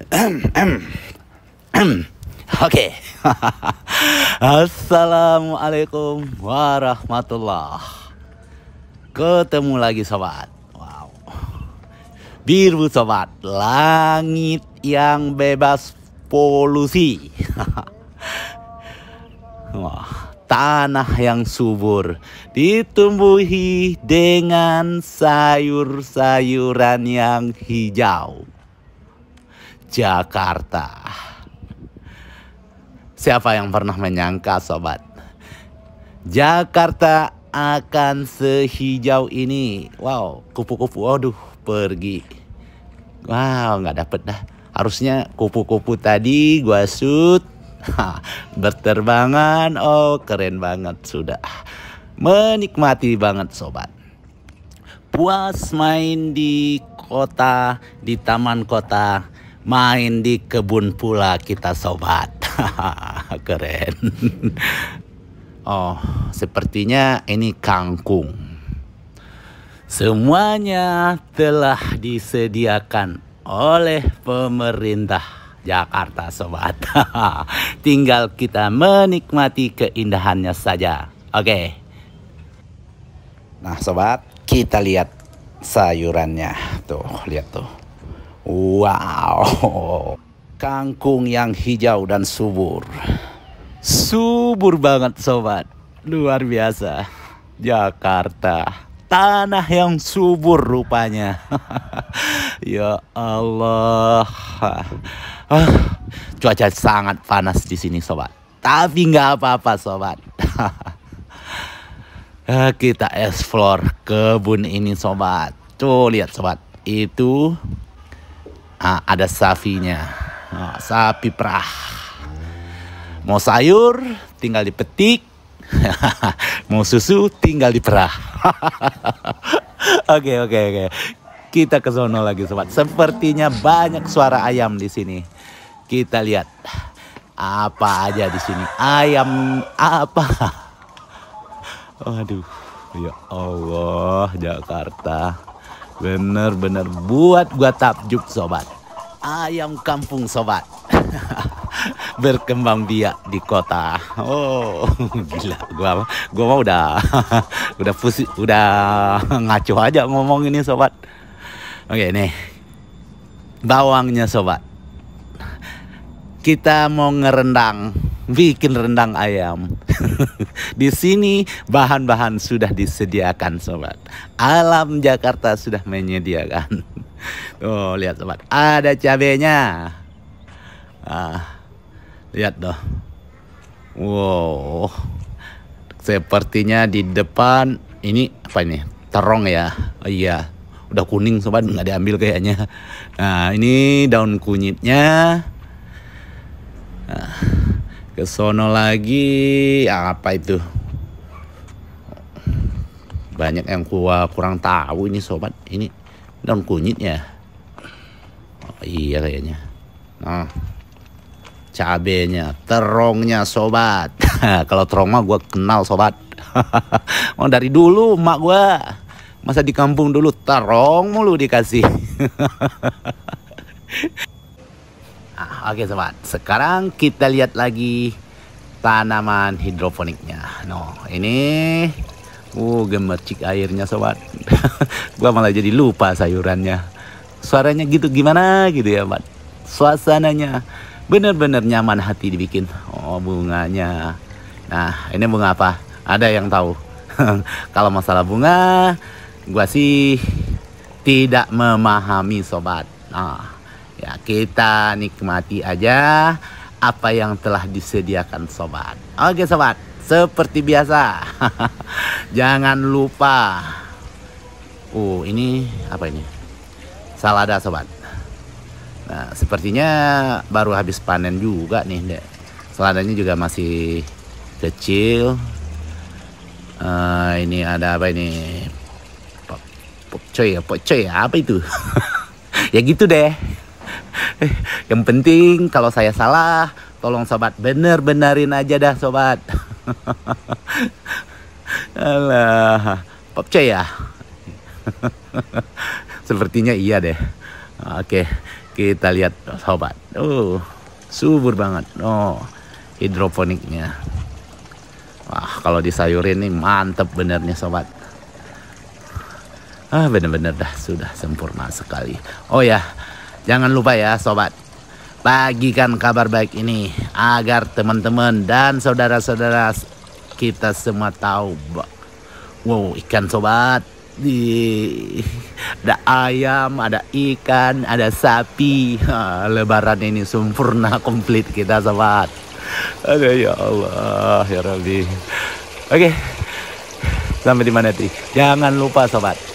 Oke. Okay. Assalamualaikum warahmatullah. Ketemu lagi sobat. Wow. Biru sobat, langit yang bebas polusi. Wah, tanah yang subur ditumbuhi dengan sayur-sayuran yang hijau Jakarta. Siapa yang pernah menyangka sobat? Jakarta akan sehijau ini. Wow, kupu-kupu. Waduh, pergi. Wow, nggak dapet dah. Harusnya kupu-kupu tadi gua shoot. Ha, berterbangan. Oh, keren banget sudah. Menikmati banget sobat. Puas main di kota, di taman kota main di kebun pula kita sobat keren oh sepertinya ini kangkung semuanya telah disediakan oleh pemerintah Jakarta sobat tinggal kita menikmati keindahannya saja oke okay. nah sobat kita lihat sayurannya tuh lihat tuh Wow, kangkung yang hijau dan subur. Subur banget sobat, luar biasa. Jakarta, tanah yang subur rupanya. ya Allah. Ah, cuaca sangat panas di sini sobat. Tapi nggak apa-apa sobat. Ah, kita explore kebun ini sobat. Tuh lihat sobat, itu ah, ada safinya oh, sapi perah mau sayur tinggal dipetik mau susu tinggal diperah oke oke oke kita ke sono lagi sobat sepertinya banyak suara ayam di sini kita lihat apa aja di sini ayam apa waduh ya Allah Jakarta Bener-bener buat gua takjub sobat. Ayam kampung sobat. Berkembang biak di kota. Oh, gila gua gua mau udah udah pusi, udah ngaco aja ngomong ini sobat. Oke, nih. Bawangnya sobat. Kita mau ngerendang bikin rendang ayam. di sini bahan-bahan sudah disediakan sobat. Alam Jakarta sudah menyediakan. Oh lihat sobat, ada cabenya. Ah, lihat dong. Wow. Sepertinya di depan ini apa ini? Terong ya. Oh, iya. Udah kuning sobat nggak diambil kayaknya. Nah, ini daun kunyitnya. Nah ke sono lagi apa itu banyak yang gua kurang tahu ini sobat ini daun kunyit ya oh, iya kayaknya nah cabenya terongnya sobat kalau terong mah gua kenal sobat oh dari dulu emak gua masa di kampung dulu terong mulu dikasih Ah, Oke okay, sobat, sekarang kita lihat lagi tanaman hidroponiknya. No, ini uh gemercik airnya sobat. Gua malah jadi lupa sayurannya. Suaranya gitu gimana gitu ya, sobat. Suasananya benar-benar nyaman hati dibikin. Oh, bunganya. Nah, ini bunga apa? Ada yang tahu? Kalau masalah bunga, gua sih tidak memahami sobat. Nah, ya kita nikmati aja apa yang telah disediakan sobat oke sobat seperti biasa jangan lupa uh ini apa ini salada sobat nah sepertinya baru habis panen juga nih dek saladanya juga masih kecil uh, ini ada apa ini pop, pop coy ya pop coy ya, apa itu ya gitu deh Eh, yang penting kalau saya salah, tolong sobat bener-benerin aja dah sobat. Alah, popce ya? Sepertinya iya deh. Oke, kita lihat sobat. Oh, subur banget. Oh, hidroponiknya. Wah, kalau disayurin nih mantep benernya sobat. Ah, bener-bener dah sudah sempurna sekali. Oh ya, Jangan lupa ya sobat, bagikan kabar baik ini agar teman-teman dan saudara-saudara kita semua tahu. Wow, ikan sobat. Di ada ayam, ada ikan, ada sapi. Lebaran ini sempurna komplit kita sobat. Aduh ya Allah, ya Rabbi. Oke. Sampai di mana tadi? Jangan lupa sobat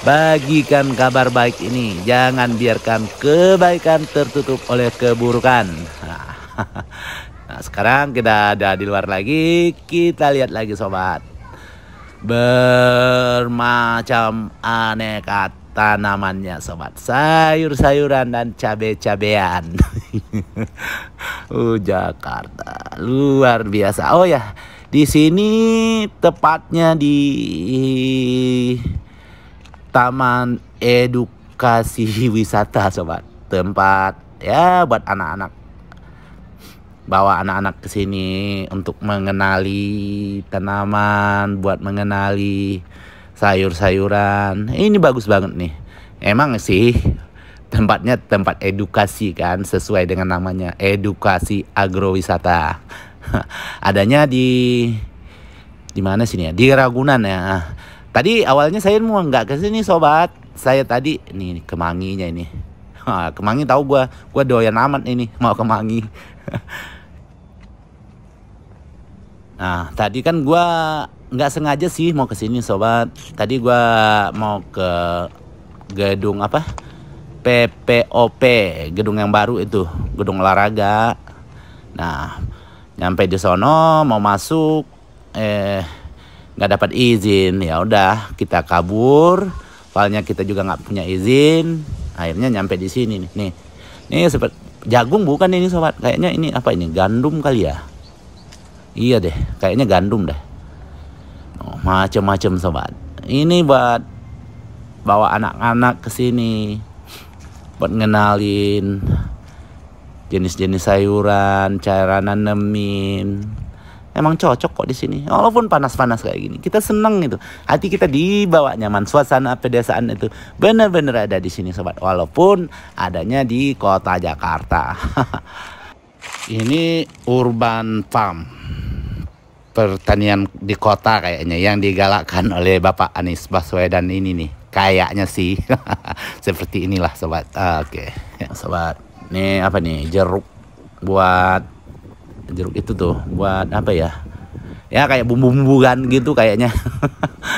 Bagikan kabar baik ini, jangan biarkan kebaikan tertutup oleh keburukan. Nah, sekarang kita ada di luar lagi, kita lihat lagi sobat. Bermacam aneka tanamannya sobat, sayur-sayuran dan cabai cabean uh, Jakarta, luar biasa. Oh ya, di sini tepatnya di taman edukasi wisata sobat tempat ya buat anak-anak bawa anak-anak ke sini untuk mengenali tanaman buat mengenali sayur-sayuran ini bagus banget nih emang sih tempatnya tempat edukasi kan sesuai dengan namanya edukasi agrowisata adanya di di mana sini ya di Ragunan ya Tadi awalnya saya mau nggak ke sini sobat. Saya tadi nih kemanginya ini. kemangi tahu gue. Gue doyan amat ini mau kemangi. nah, tadi kan gue nggak sengaja sih mau ke sini sobat. Tadi gue mau ke gedung apa? PPOP, gedung yang baru itu, gedung olahraga. Nah, nyampe di sono mau masuk eh nggak dapat izin ya udah kita kabur soalnya kita juga nggak punya izin akhirnya nyampe di sini nih nih nih seperti jagung bukan ini sobat kayaknya ini apa ini gandum kali ya iya deh kayaknya gandum deh oh, macem-macem sobat ini buat bawa anak-anak ke sini buat ngenalin jenis-jenis sayuran, cara nanemin, Emang cocok kok di sini. Walaupun panas-panas kayak gini, kita seneng gitu. Hati kita dibawa nyaman. Suasana pedesaan itu benar-benar ada di sini sobat. Walaupun adanya di kota Jakarta. ini urban farm pertanian di kota kayaknya yang digalakkan oleh Bapak Anies Baswedan ini nih kayaknya sih seperti inilah sobat ah, oke okay. sobat nih apa nih jeruk buat jeruk itu tuh buat apa ya ya kayak bumbu-bumbuan gitu kayaknya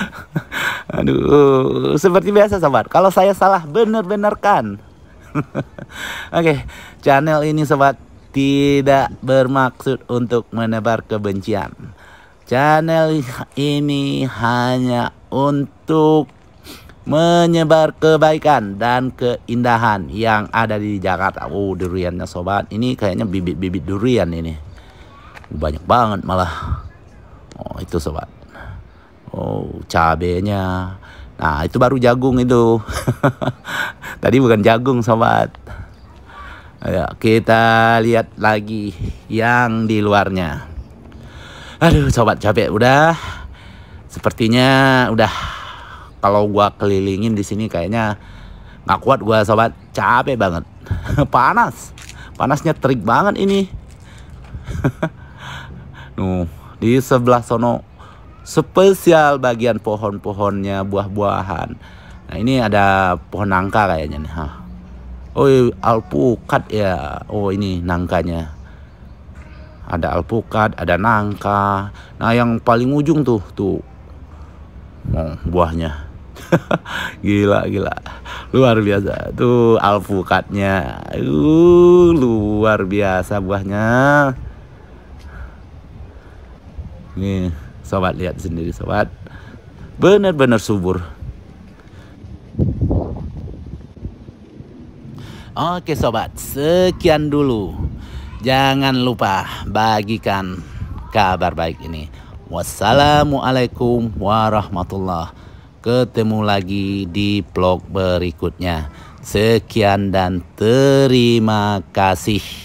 aduh seperti biasa sobat kalau saya salah bener-bener kan oke okay, channel ini sobat tidak bermaksud untuk menebar kebencian channel ini hanya untuk menyebar kebaikan dan keindahan yang ada di Jakarta. Oh, duriannya sobat. Ini kayaknya bibit-bibit durian ini banyak banget malah oh itu sobat oh cabenya nah itu baru jagung itu tadi bukan jagung sobat Ayo, kita lihat lagi yang di luarnya aduh sobat capek udah sepertinya udah kalau gua kelilingin di sini kayaknya nggak kuat gua sobat capek banget panas panasnya terik banget ini Nuh, di sebelah sono spesial bagian pohon-pohonnya buah-buahan. Nah, ini ada pohon nangka kayaknya nih. Hah. Oh, alpukat ya. Oh, ini nangkanya. Ada alpukat, ada nangka. Nah, yang paling ujung tuh tuh oh, buahnya. gila gila luar biasa tuh alpukatnya uh luar biasa buahnya Nih, sobat lihat sendiri sobat. Benar-benar subur. Oke sobat, sekian dulu. Jangan lupa bagikan kabar baik ini. Wassalamualaikum warahmatullahi Ketemu lagi di vlog berikutnya. Sekian dan terima kasih.